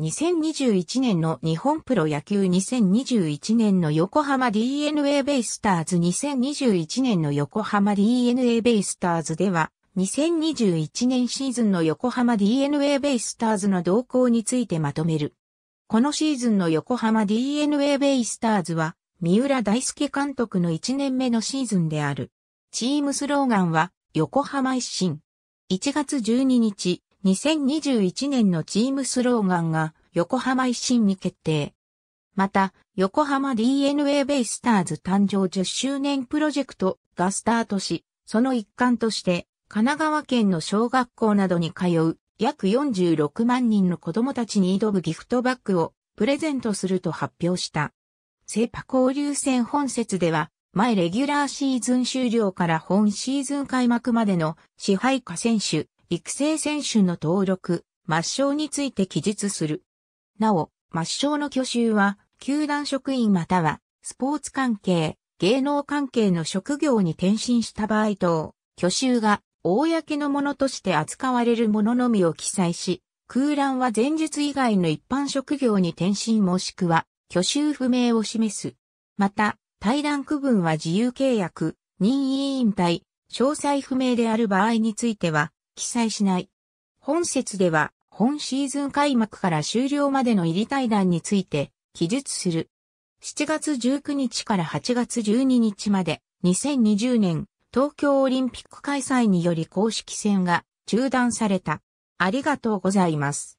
2021年の日本プロ野球2021年の横浜 DNA ベイスターズ2021年の横浜 DNA ベイスターズでは2021年シーズンの横浜 DNA ベイスターズの動向についてまとめる。このシーズンの横浜 DNA ベイスターズは三浦大輔監督の1年目のシーズンである。チームスローガンは横浜一新。1月12日、2021年のチームスローガンが横浜一新に決定。また、横浜 DNA ベイスターズ誕生10周年プロジェクトがスタートし、その一環として、神奈川県の小学校などに通う約46万人の子供たちに挑むギフトバッグをプレゼントすると発表した。セパ交流戦本節では、前レギュラーシーズン終了から本シーズン開幕までの支配下選手育成選手の登録、抹消について記述する。なお、抹消の挙手は、球団職員または、スポーツ関係、芸能関係の職業に転身した場合等、挙手が、公のものとして扱われるもののみを記載し、空欄は前述以外の一般職業に転身もしくは、挙手不明を示す。また、対談区分は自由契約、任意引退、詳細不明である場合については、記載しない。本説では、本シーズン開幕から終了までの入り対談について記述する。7月19日から8月12日まで2020年東京オリンピック開催により公式戦が中断された。ありがとうございます。